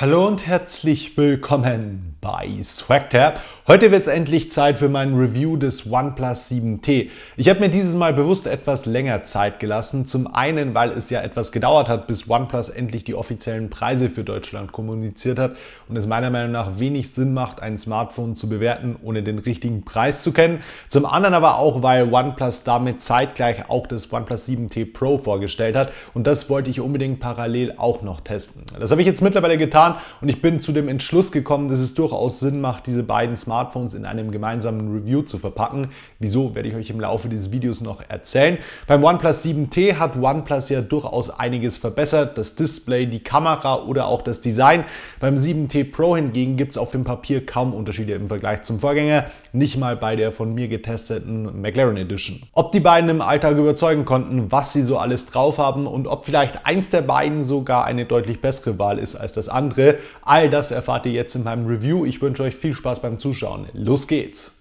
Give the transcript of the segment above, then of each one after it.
Hallo und herzlich willkommen bei SwagTab. Heute wird es endlich Zeit für mein Review des OnePlus 7T. Ich habe mir dieses Mal bewusst etwas länger Zeit gelassen. Zum einen, weil es ja etwas gedauert hat, bis OnePlus endlich die offiziellen Preise für Deutschland kommuniziert hat und es meiner Meinung nach wenig Sinn macht, ein Smartphone zu bewerten, ohne den richtigen Preis zu kennen. Zum anderen aber auch, weil OnePlus damit zeitgleich auch das OnePlus 7T Pro vorgestellt hat und das wollte ich unbedingt parallel auch noch testen. Das habe ich jetzt mittlerweile getan getan und ich bin zu dem Entschluss gekommen, dass es durchaus Sinn macht, diese beiden Smartphones in einem gemeinsamen Review zu verpacken. Wieso, werde ich euch im Laufe dieses Videos noch erzählen. Beim OnePlus 7T hat OnePlus ja durchaus einiges verbessert, das Display, die Kamera oder auch das Design. Beim 7T Pro hingegen gibt es auf dem Papier kaum Unterschiede im Vergleich zum Vorgänger nicht mal bei der von mir getesteten McLaren Edition. Ob die beiden im Alltag überzeugen konnten, was sie so alles drauf haben und ob vielleicht eins der beiden sogar eine deutlich bessere Wahl ist als das andere, all das erfahrt ihr jetzt in meinem Review. Ich wünsche euch viel Spaß beim Zuschauen. Los geht's!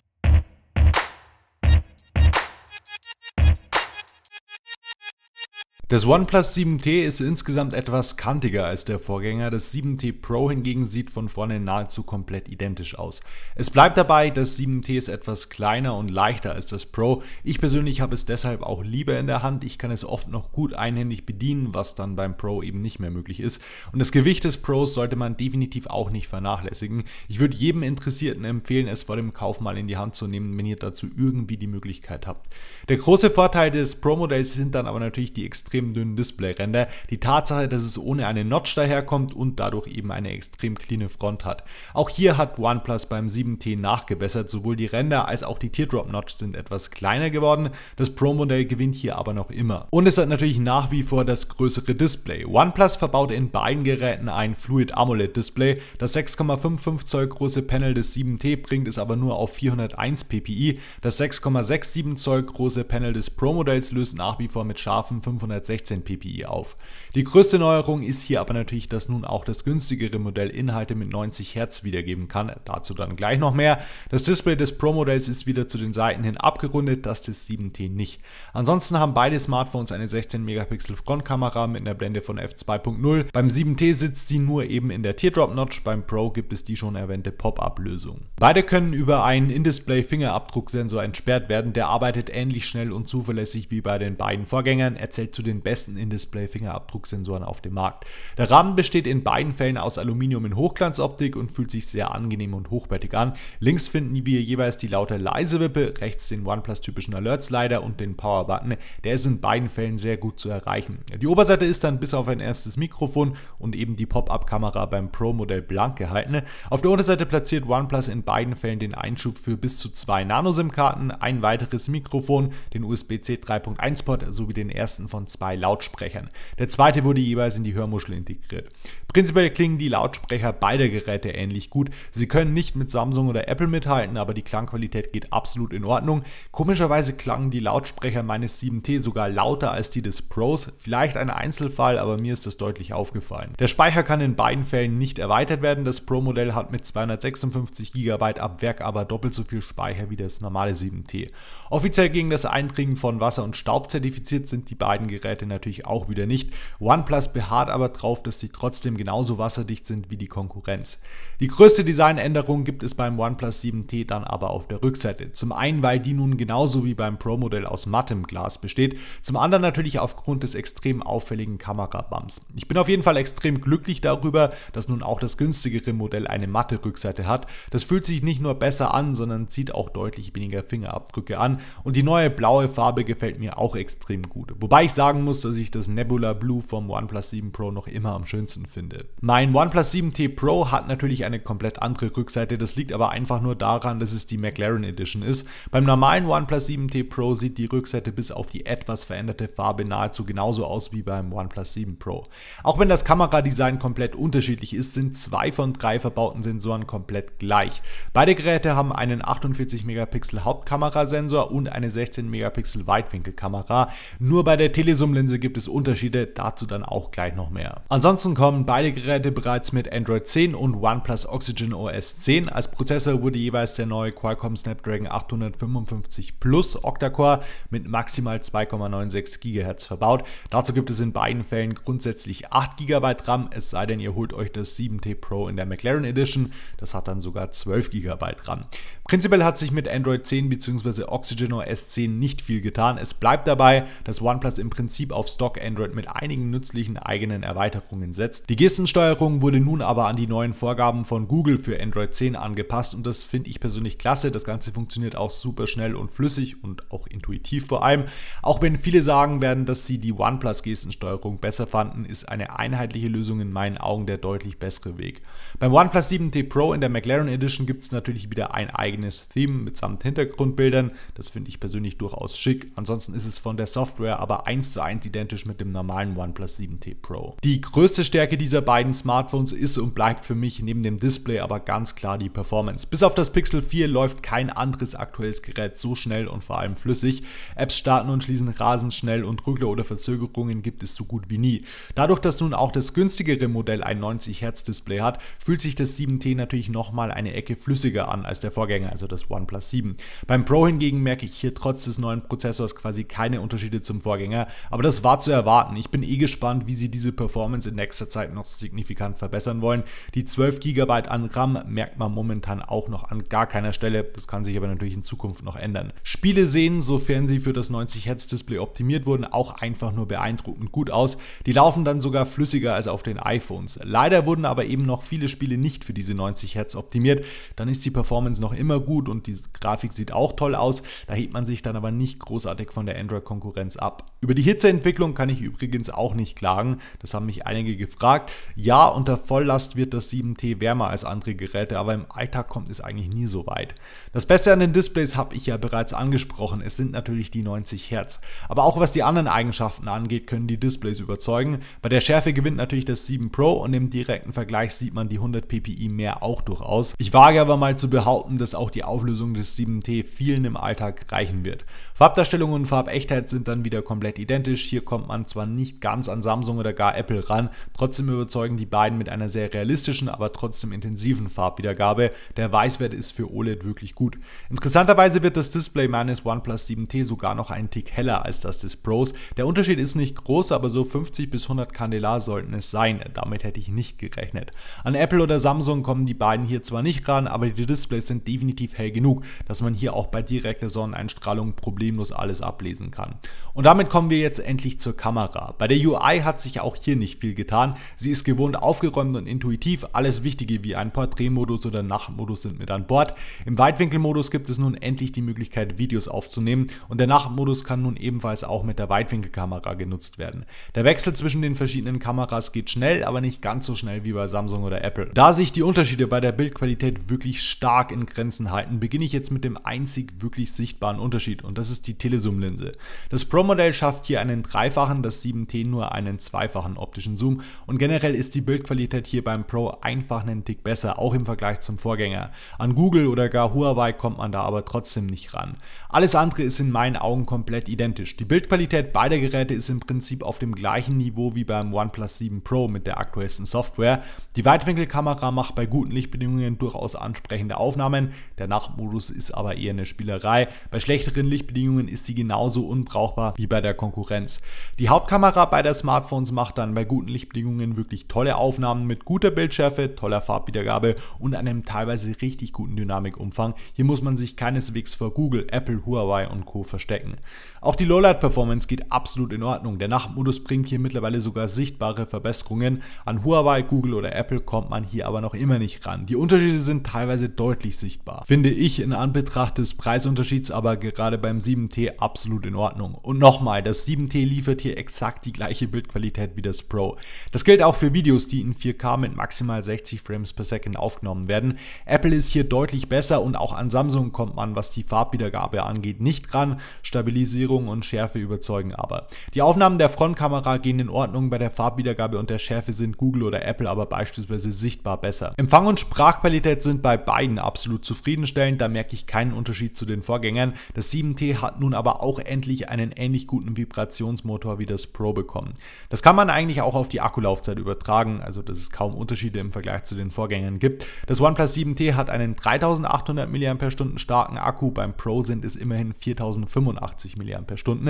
Das OnePlus 7T ist insgesamt etwas kantiger als der Vorgänger. Das 7T Pro hingegen sieht von vorne nahezu komplett identisch aus. Es bleibt dabei, das 7T ist etwas kleiner und leichter als das Pro. Ich persönlich habe es deshalb auch lieber in der Hand. Ich kann es oft noch gut einhändig bedienen, was dann beim Pro eben nicht mehr möglich ist. Und das Gewicht des Pros sollte man definitiv auch nicht vernachlässigen. Ich würde jedem Interessierten empfehlen, es vor dem Kauf mal in die Hand zu nehmen, wenn ihr dazu irgendwie die Möglichkeit habt. Der große Vorteil des Pro-Modells sind dann aber natürlich die extrem extrem dünnen Displayränder, die Tatsache, dass es ohne eine Notch daherkommt und dadurch eben eine extrem cleane Front hat. Auch hier hat OnePlus beim 7T nachgebessert, sowohl die Ränder als auch die Teardrop-Notch sind etwas kleiner geworden, das Pro-Modell gewinnt hier aber noch immer. Und es hat natürlich nach wie vor das größere Display. OnePlus verbaut in beiden Geräten ein Fluid AMOLED Display, das 6,55 Zoll große Panel des 7T bringt es aber nur auf 401 ppi, das 6,67 Zoll große Panel des Pro-Modells löst nach wie vor mit scharfen 500 116 ppi auf. Die größte Neuerung ist hier aber natürlich, dass nun auch das günstigere Modell Inhalte mit 90 Hertz wiedergeben kann. Dazu dann gleich noch mehr. Das Display des Pro-Modells ist wieder zu den Seiten hin abgerundet, das des 7T nicht. Ansonsten haben beide Smartphones eine 16 Megapixel Frontkamera mit einer Blende von f2.0. Beim 7T sitzt sie nur eben in der Teardrop-Notch, beim Pro gibt es die schon erwähnte Pop-Up-Lösung. Beide können über einen In-Display-Fingerabdrucksensor entsperrt werden, der arbeitet ähnlich schnell und zuverlässig wie bei den beiden Vorgängern, erzählt zu den den besten In-Display-Fingerabdrucksensoren auf dem Markt. Der Rahmen besteht in beiden Fällen aus Aluminium in Hochglanzoptik und fühlt sich sehr angenehm und hochwertig an. Links finden wir jeweils die laute leise Wippe, rechts den OnePlus-typischen Alert-Slider und den Power-Button. Der ist in beiden Fällen sehr gut zu erreichen. Die Oberseite ist dann bis auf ein erstes Mikrofon und eben die Pop-Up-Kamera beim Pro-Modell blank gehalten. Auf der Unterseite platziert OnePlus in beiden Fällen den Einschub für bis zu zwei Nano-SIM-Karten, ein weiteres Mikrofon, den USB-C 3.1-Port sowie den ersten von zwei zwei Lautsprechern. Der zweite wurde jeweils in die Hörmuschel integriert. Prinzipiell klingen die Lautsprecher beider Geräte ähnlich gut. Sie können nicht mit Samsung oder Apple mithalten, aber die Klangqualität geht absolut in Ordnung. Komischerweise klangen die Lautsprecher meines 7T sogar lauter als die des Pros. Vielleicht ein Einzelfall, aber mir ist das deutlich aufgefallen. Der Speicher kann in beiden Fällen nicht erweitert werden. Das Pro-Modell hat mit 256 GB ab Werk aber doppelt so viel Speicher wie das normale 7T. Offiziell gegen das Eindringen von Wasser und Staub zertifiziert sind die beiden Geräte Seite natürlich auch wieder nicht. OnePlus beharrt aber darauf, dass sie trotzdem genauso wasserdicht sind wie die Konkurrenz. Die größte Designänderung gibt es beim OnePlus 7T dann aber auf der Rückseite. Zum einen, weil die nun genauso wie beim Pro-Modell aus mattem Glas besteht, zum anderen natürlich aufgrund des extrem auffälligen Kamerabums. Ich bin auf jeden Fall extrem glücklich darüber, dass nun auch das günstigere Modell eine matte Rückseite hat. Das fühlt sich nicht nur besser an, sondern zieht auch deutlich weniger Fingerabdrücke an und die neue blaue Farbe gefällt mir auch extrem gut. Wobei ich sagen muss, muss, dass ich das Nebula Blue vom OnePlus 7 Pro noch immer am schönsten finde. Mein OnePlus 7T Pro hat natürlich eine komplett andere Rückseite, das liegt aber einfach nur daran, dass es die McLaren Edition ist. Beim normalen OnePlus 7T Pro sieht die Rückseite bis auf die etwas veränderte Farbe nahezu genauso aus wie beim OnePlus 7 Pro. Auch wenn das Kameradesign komplett unterschiedlich ist, sind zwei von drei verbauten Sensoren komplett gleich. Beide Geräte haben einen 48 Megapixel Hauptkamerasensor und eine 16 Megapixel Weitwinkelkamera. Nur bei der Telesum Bildschirmlinse gibt es Unterschiede, dazu dann auch gleich noch mehr. Ansonsten kommen beide Geräte bereits mit Android 10 und OnePlus Oxygen OS 10. Als Prozessor wurde jeweils der neue Qualcomm Snapdragon 855 Plus Octa-Core mit maximal 2,96 GHz verbaut. Dazu gibt es in beiden Fällen grundsätzlich 8 GB RAM, es sei denn, ihr holt euch das 7T Pro in der McLaren Edition. Das hat dann sogar 12 GB RAM. Prinzipiell hat sich mit Android 10 bzw. Oxygen OS 10 nicht viel getan. Es bleibt dabei, dass OnePlus im Prinzip Prinzip auf Stock Android mit einigen nützlichen eigenen Erweiterungen setzt. Die Gestensteuerung wurde nun aber an die neuen Vorgaben von Google für Android 10 angepasst und das finde ich persönlich klasse. Das Ganze funktioniert auch super schnell und flüssig und auch intuitiv vor allem. Auch wenn viele sagen werden, dass sie die OnePlus Gestensteuerung besser fanden, ist eine einheitliche Lösung in meinen Augen der deutlich bessere Weg. Beim OnePlus 7T Pro in der McLaren Edition gibt es natürlich wieder ein eigenes Theme mitsamt Hintergrundbildern. Das finde ich persönlich durchaus schick. Ansonsten ist es von der Software aber eins zu designt identisch mit dem normalen OnePlus 7T Pro. Die größte Stärke dieser beiden Smartphones ist und bleibt für mich neben dem Display aber ganz klar die Performance. Bis auf das Pixel 4 läuft kein anderes aktuelles Gerät so schnell und vor allem flüssig. Apps starten und schließen rasend schnell und Rückler oder Verzögerungen gibt es so gut wie nie. Dadurch, dass nun auch das günstigere Modell ein 90 Hertz Display hat, fühlt sich das 7T natürlich nochmal eine Ecke flüssiger an als der Vorgänger, also das OnePlus 7. Beim Pro hingegen merke ich hier trotz des neuen Prozessors quasi keine Unterschiede zum Vorgänger, aber aber das war zu erwarten. Ich bin eh gespannt, wie sie diese Performance in nächster Zeit noch signifikant verbessern wollen. Die 12 GB an RAM merkt man momentan auch noch an gar keiner Stelle. Das kann sich aber natürlich in Zukunft noch ändern. Spiele sehen, sofern sie für das 90 Hertz Display optimiert wurden, auch einfach nur beeindruckend gut aus. Die laufen dann sogar flüssiger als auf den iPhones. Leider wurden aber eben noch viele Spiele nicht für diese 90 Hertz optimiert. Dann ist die Performance noch immer gut und die Grafik sieht auch toll aus. Da hebt man sich dann aber nicht großartig von der Android-Konkurrenz ab. Über die Hitze Entwicklung kann ich übrigens auch nicht klagen. Das haben mich einige gefragt. Ja, unter Volllast wird das 7T wärmer als andere Geräte, aber im Alltag kommt es eigentlich nie so weit. Das Beste an den Displays habe ich ja bereits angesprochen. Es sind natürlich die 90 Hertz. Aber auch was die anderen Eigenschaften angeht, können die Displays überzeugen. Bei der Schärfe gewinnt natürlich das 7 Pro und im direkten Vergleich sieht man die 100 ppi mehr auch durchaus. Ich wage aber mal zu behaupten, dass auch die Auflösung des 7T vielen im Alltag reichen wird. Farbdarstellung und Farbechtheit sind dann wieder komplett identisch realistisch. Hier kommt man zwar nicht ganz an Samsung oder gar Apple ran, trotzdem überzeugen die beiden mit einer sehr realistischen, aber trotzdem intensiven Farbwiedergabe. Der Weißwert ist für OLED wirklich gut. Interessanterweise wird das Display meines OnePlus 7T sogar noch einen Tick heller als das des Pros. Der Unterschied ist nicht groß, aber so 50 bis 100 Kandelar sollten es sein. Damit hätte ich nicht gerechnet. An Apple oder Samsung kommen die beiden hier zwar nicht ran, aber die Displays sind definitiv hell genug, dass man hier auch bei direkter Sonneneinstrahlung problemlos alles ablesen kann. Und damit kommen wir jetzt letztendlich zur Kamera. Bei der UI hat sich auch hier nicht viel getan. Sie ist gewohnt aufgeräumt und intuitiv. Alles Wichtige wie ein Porträtmodus oder Nachtmodus sind mit an Bord. Im Weitwinkelmodus gibt es nun endlich die Möglichkeit, Videos aufzunehmen und der Nachtmodus kann nun ebenfalls auch mit der Weitwinkelkamera genutzt werden. Der Wechsel zwischen den verschiedenen Kameras geht schnell, aber nicht ganz so schnell wie bei Samsung oder Apple. Da sich die Unterschiede bei der Bildqualität wirklich stark in Grenzen halten, beginne ich jetzt mit dem einzig wirklich sichtbaren Unterschied und das ist die Telezoom-Linse. Das Pro-Modell schafft hier einen einen dreifachen, das 7T nur einen zweifachen optischen Zoom und generell ist die Bildqualität hier beim Pro einfach einen Tick besser, auch im Vergleich zum Vorgänger. An Google oder gar Huawei kommt man da aber trotzdem nicht ran. Alles andere ist in meinen Augen komplett identisch. Die Bildqualität beider Geräte ist im Prinzip auf dem gleichen Niveau wie beim OnePlus 7 Pro mit der aktuellsten Software. Die Weitwinkelkamera macht bei guten Lichtbedingungen durchaus ansprechende Aufnahmen, der Nachtmodus ist aber eher eine Spielerei. Bei schlechteren Lichtbedingungen ist sie genauso unbrauchbar wie bei der Konkurrenz Lens. Die Hauptkamera beider Smartphones macht dann bei guten Lichtbedingungen wirklich tolle Aufnahmen mit guter Bildschärfe, toller Farbwiedergabe und einem teilweise richtig guten Dynamikumfang. Hier muss man sich keineswegs vor Google, Apple, Huawei und Co. verstecken. Auch die Lowlight-Performance geht absolut in Ordnung. Der Nachtmodus bringt hier mittlerweile sogar sichtbare Verbesserungen. An Huawei, Google oder Apple kommt man hier aber noch immer nicht ran. Die Unterschiede sind teilweise deutlich sichtbar. Finde ich in Anbetracht des Preisunterschieds aber gerade beim 7T absolut in Ordnung. Und nochmal, das 7 7T liefert hier exakt die gleiche Bildqualität wie das Pro. Das gilt auch für Videos, die in 4K mit maximal 60 Frames per Second aufgenommen werden. Apple ist hier deutlich besser und auch an Samsung kommt man, was die Farbwiedergabe angeht, nicht dran. Stabilisierung und Schärfe überzeugen aber. Die Aufnahmen der Frontkamera gehen in Ordnung, bei der Farbwiedergabe und der Schärfe sind Google oder Apple aber beispielsweise sichtbar besser. Empfang und Sprachqualität sind bei beiden absolut zufriedenstellend, da merke ich keinen Unterschied zu den Vorgängern. Das 7T hat nun aber auch endlich einen ähnlich guten Vibration Innovationsmotor wie das Pro bekommen. Das kann man eigentlich auch auf die Akkulaufzeit übertragen, also dass es kaum Unterschiede im Vergleich zu den Vorgängern gibt. Das OnePlus 7T hat einen 3800 mAh starken Akku, beim Pro sind es immerhin 4085 mAh.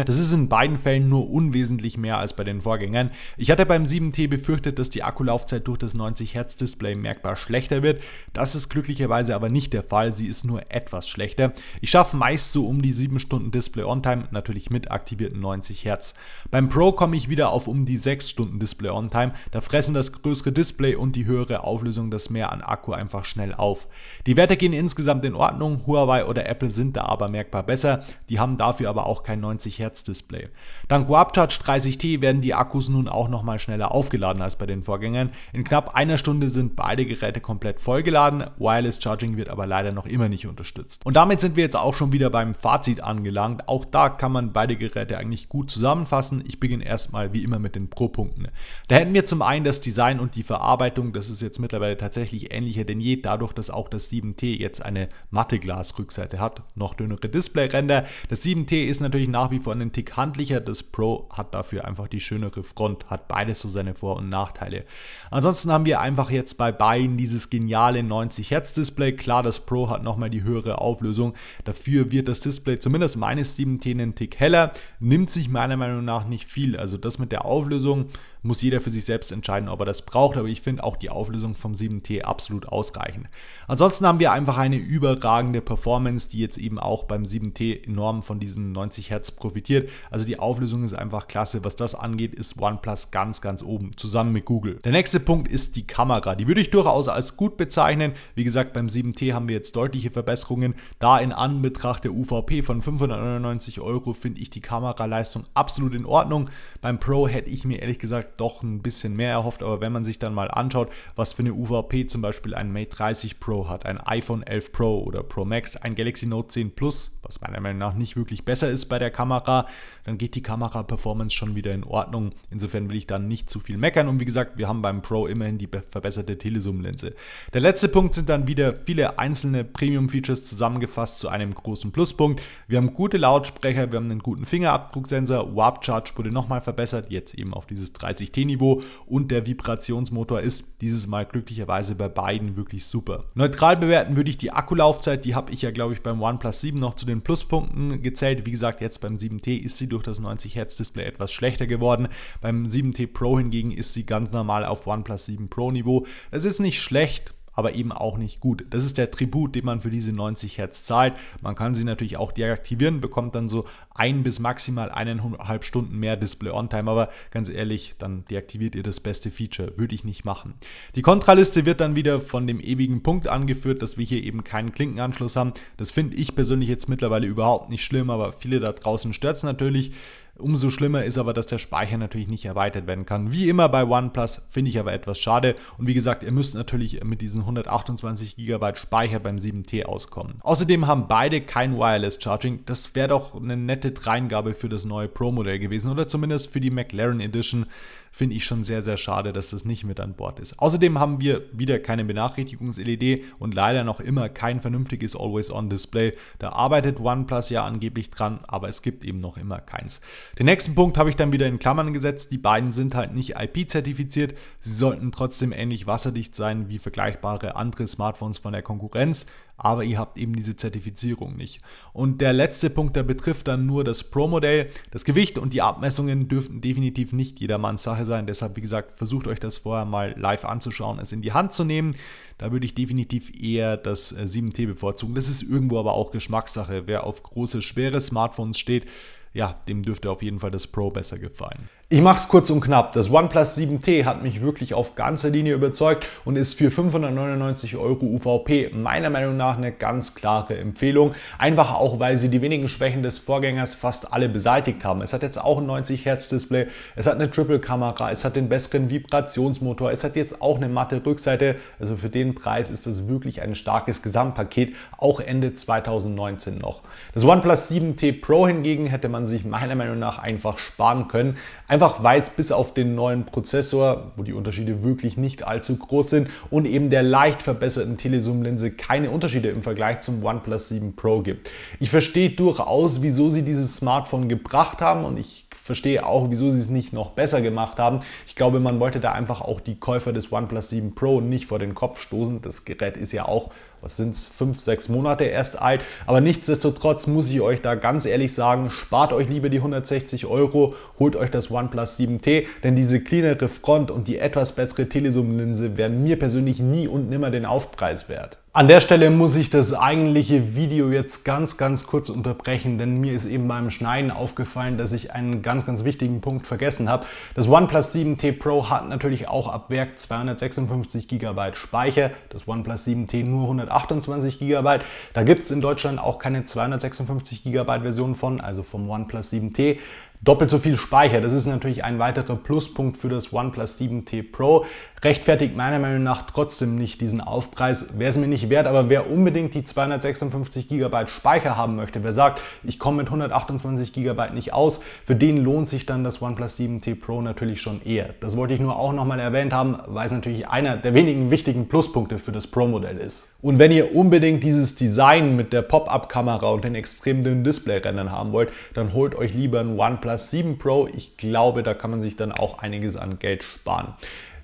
Das ist in beiden Fällen nur unwesentlich mehr als bei den Vorgängern. Ich hatte beim 7T befürchtet, dass die Akkulaufzeit durch das 90 Hertz Display merkbar schlechter wird. Das ist glücklicherweise aber nicht der Fall, sie ist nur etwas schlechter. Ich schaffe meist so um die 7 Stunden Display On-Time, natürlich mit aktivierten 90 Hertz. Hertz. Beim Pro komme ich wieder auf um die 6 Stunden Display on Time, da fressen das größere Display und die höhere Auflösung das mehr an Akku einfach schnell auf. Die Werte gehen insgesamt in Ordnung, Huawei oder Apple sind da aber merkbar besser, die haben dafür aber auch kein 90 Hertz Display. Dank Warp Charge 30T werden die Akkus nun auch nochmal schneller aufgeladen als bei den Vorgängern. In knapp einer Stunde sind beide Geräte komplett vollgeladen, Wireless Charging wird aber leider noch immer nicht unterstützt. Und damit sind wir jetzt auch schon wieder beim Fazit angelangt. Auch da kann man beide Geräte eigentlich gut zusammen zusammenfassen. Ich beginne erstmal wie immer mit den Pro-Punkten. Da hätten wir zum einen das Design und die Verarbeitung. Das ist jetzt mittlerweile tatsächlich ähnlicher denn je, dadurch, dass auch das 7T jetzt eine matte Glasrückseite hat. Noch dünnere Displayränder. Das 7T ist natürlich nach wie vor einen Tick handlicher. Das Pro hat dafür einfach die schönere Front. Hat beides so seine Vor- und Nachteile. Ansonsten haben wir einfach jetzt bei beiden dieses geniale 90 Hertz Display. Klar, das Pro hat nochmal die höhere Auflösung. Dafür wird das Display zumindest meines 7T einen Tick heller. Nimmt sich meiner meiner Meinung nach nicht viel. Also das mit der Auflösung muss jeder für sich selbst entscheiden, ob er das braucht. Aber ich finde auch die Auflösung vom 7T absolut ausreichend. Ansonsten haben wir einfach eine überragende Performance, die jetzt eben auch beim 7T enorm von diesen 90 Hertz profitiert. Also die Auflösung ist einfach klasse. Was das angeht, ist OnePlus ganz, ganz oben, zusammen mit Google. Der nächste Punkt ist die Kamera. Die würde ich durchaus als gut bezeichnen. Wie gesagt, beim 7T haben wir jetzt deutliche Verbesserungen. Da in Anbetracht der UVP von 599 Euro finde ich die Kameraleistung absolut in Ordnung. Beim Pro hätte ich mir ehrlich gesagt doch ein bisschen mehr erhofft, aber wenn man sich dann mal anschaut, was für eine UVP zum Beispiel ein Mate 30 Pro hat, ein iPhone 11 Pro oder Pro Max, ein Galaxy Note 10 Plus, was meiner Meinung nach nicht wirklich besser ist bei der Kamera, dann geht die Kamera-Performance schon wieder in Ordnung. Insofern will ich dann nicht zu viel meckern und wie gesagt, wir haben beim Pro immerhin die verbesserte Telezoom-Linse. Der letzte Punkt sind dann wieder viele einzelne Premium-Features zusammengefasst zu einem großen Pluspunkt. Wir haben gute Lautsprecher, wir haben einen guten Fingerabdrucksensor, Warp-Charge wurde nochmal verbessert, jetzt eben auf dieses 30 T-Niveau und der Vibrationsmotor ist dieses Mal glücklicherweise bei beiden wirklich super. Neutral bewerten würde ich die Akkulaufzeit, die habe ich ja glaube ich beim OnePlus 7 noch zu den Pluspunkten gezählt. Wie gesagt, jetzt beim 7T ist sie durch das 90 Hertz Display etwas schlechter geworden. Beim 7T Pro hingegen ist sie ganz normal auf OnePlus 7 Pro Niveau. Es ist nicht schlecht, aber eben auch nicht gut. Das ist der Tribut, den man für diese 90 Hertz zahlt. Man kann sie natürlich auch deaktivieren, bekommt dann so ein bis maximal eineinhalb Stunden mehr Display-On-Time, aber ganz ehrlich, dann deaktiviert ihr das beste Feature. Würde ich nicht machen. Die Kontraliste wird dann wieder von dem ewigen Punkt angeführt, dass wir hier eben keinen Klinkenanschluss haben. Das finde ich persönlich jetzt mittlerweile überhaupt nicht schlimm, aber viele da draußen stört es natürlich. Umso schlimmer ist aber, dass der Speicher natürlich nicht erweitert werden kann. Wie immer bei OnePlus finde ich aber etwas schade. Und wie gesagt, ihr müsst natürlich mit diesen 128 GB Speicher beim 7T auskommen. Außerdem haben beide kein Wireless Charging. Das wäre doch eine nette Dreingabe für das neue Pro-Modell gewesen oder zumindest für die McLaren Edition finde ich schon sehr, sehr schade, dass das nicht mit an Bord ist. Außerdem haben wir wieder keine Benachrichtigungs-LED und leider noch immer kein vernünftiges Always-On-Display. Da arbeitet OnePlus ja angeblich dran, aber es gibt eben noch immer keins. Den nächsten Punkt habe ich dann wieder in Klammern gesetzt. Die beiden sind halt nicht IP-zertifiziert. Sie sollten trotzdem ähnlich wasserdicht sein wie vergleichbare andere Smartphones von der Konkurrenz aber ihr habt eben diese Zertifizierung nicht. Und der letzte Punkt, der betrifft dann nur das Pro-Modell. Das Gewicht und die Abmessungen dürften definitiv nicht jedermanns Sache sein. Deshalb, wie gesagt, versucht euch das vorher mal live anzuschauen, es in die Hand zu nehmen. Da würde ich definitiv eher das 7T äh, bevorzugen. Das ist irgendwo aber auch Geschmackssache. Wer auf große, schwere Smartphones steht, ja, dem dürfte auf jeden Fall das Pro besser gefallen. Ich mache es kurz und knapp. Das OnePlus 7T hat mich wirklich auf ganzer Linie überzeugt und ist für 599 Euro UVP meiner Meinung nach eine ganz klare Empfehlung. Einfach auch, weil sie die wenigen Schwächen des Vorgängers fast alle beseitigt haben. Es hat jetzt auch ein 90 Hertz Display, es hat eine Triple-Kamera, es hat den besseren Vibrationsmotor, es hat jetzt auch eine matte Rückseite. Also für den Preis ist das wirklich ein starkes Gesamtpaket, auch Ende 2019 noch. Das OnePlus 7T Pro hingegen hätte man sich meiner Meinung nach einfach sparen können. Einfach weil es bis auf den neuen Prozessor, wo die Unterschiede wirklich nicht allzu groß sind, und eben der leicht verbesserten Telezoom-Linse keine Unterschiede im Vergleich zum OnePlus 7 Pro gibt. Ich verstehe durchaus, wieso sie dieses Smartphone gebracht haben und ich verstehe auch, wieso sie es nicht noch besser gemacht haben. Ich glaube, man wollte da einfach auch die Käufer des OnePlus 7 Pro nicht vor den Kopf stoßen. Das Gerät ist ja auch was sind es, fünf, sechs Monate erst alt. Aber nichtsdestotrotz muss ich euch da ganz ehrlich sagen, spart euch lieber die 160 Euro, holt euch das OnePlus 7T, denn diese cleanere Front und die etwas bessere Telesum-Linse werden mir persönlich nie und nimmer den Aufpreis wert. An der Stelle muss ich das eigentliche Video jetzt ganz, ganz kurz unterbrechen, denn mir ist eben beim Schneiden aufgefallen, dass ich einen ganz, ganz wichtigen Punkt vergessen habe. Das OnePlus 7T Pro hat natürlich auch ab Werk 256 GB Speicher, das OnePlus 7T nur 100 128 GB. Da gibt es in Deutschland auch keine 256 GB Version von, also vom OnePlus 7T. Doppelt so viel Speicher, das ist natürlich ein weiterer Pluspunkt für das OnePlus 7T Pro rechtfertigt meiner Meinung nach trotzdem nicht diesen Aufpreis. Wäre es mir nicht wert, aber wer unbedingt die 256 GB Speicher haben möchte, wer sagt, ich komme mit 128 GB nicht aus, für den lohnt sich dann das OnePlus 7T Pro natürlich schon eher. Das wollte ich nur auch nochmal erwähnt haben, weil es natürlich einer der wenigen wichtigen Pluspunkte für das Pro-Modell ist. Und wenn ihr unbedingt dieses Design mit der Pop-Up-Kamera und den extrem dünnen Display-Rändern haben wollt, dann holt euch lieber ein OnePlus 7 Pro. Ich glaube, da kann man sich dann auch einiges an Geld sparen.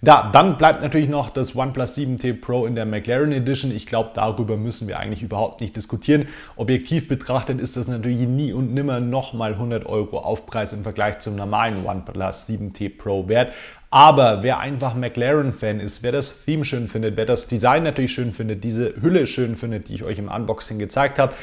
Da, dann bleibt natürlich noch das OnePlus 7T Pro in der McLaren Edition. Ich glaube, darüber müssen wir eigentlich überhaupt nicht diskutieren. Objektiv betrachtet ist das natürlich nie und nimmer nochmal 100 Euro Aufpreis im Vergleich zum normalen OnePlus 7T Pro wert. Aber wer einfach McLaren-Fan ist, wer das Theme schön findet, wer das Design natürlich schön findet, diese Hülle schön findet, die ich euch im Unboxing gezeigt habe,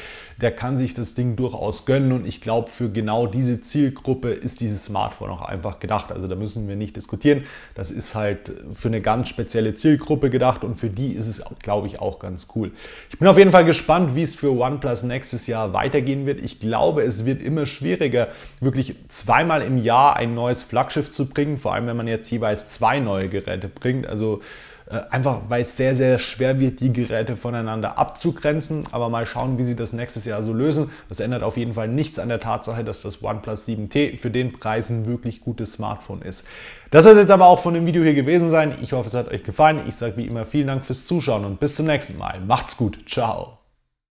der kann sich das Ding durchaus gönnen. Und ich glaube, für genau diese Zielgruppe ist dieses Smartphone auch einfach gedacht. Also da müssen wir nicht diskutieren. Das ist halt für eine ganz spezielle Zielgruppe gedacht und für die ist es, glaube ich, auch ganz cool. Ich bin auf jeden Fall gespannt, wie es für OnePlus nächstes Jahr weitergehen wird. Ich glaube, es wird immer schwieriger, wirklich zweimal im Jahr ein neues Flaggschiff zu bringen, vor allem wenn man jetzt jeweils zwei neue Geräte bringt. Also äh, einfach weil es sehr, sehr schwer wird, die Geräte voneinander abzugrenzen. Aber mal schauen, wie sie das nächstes Jahr so lösen. Das ändert auf jeden Fall nichts an der Tatsache, dass das OnePlus 7T für den Preis ein wirklich gutes Smartphone ist. Das soll es jetzt aber auch von dem Video hier gewesen sein. Ich hoffe, es hat euch gefallen. Ich sage wie immer vielen Dank fürs Zuschauen und bis zum nächsten Mal. Macht's gut. Ciao.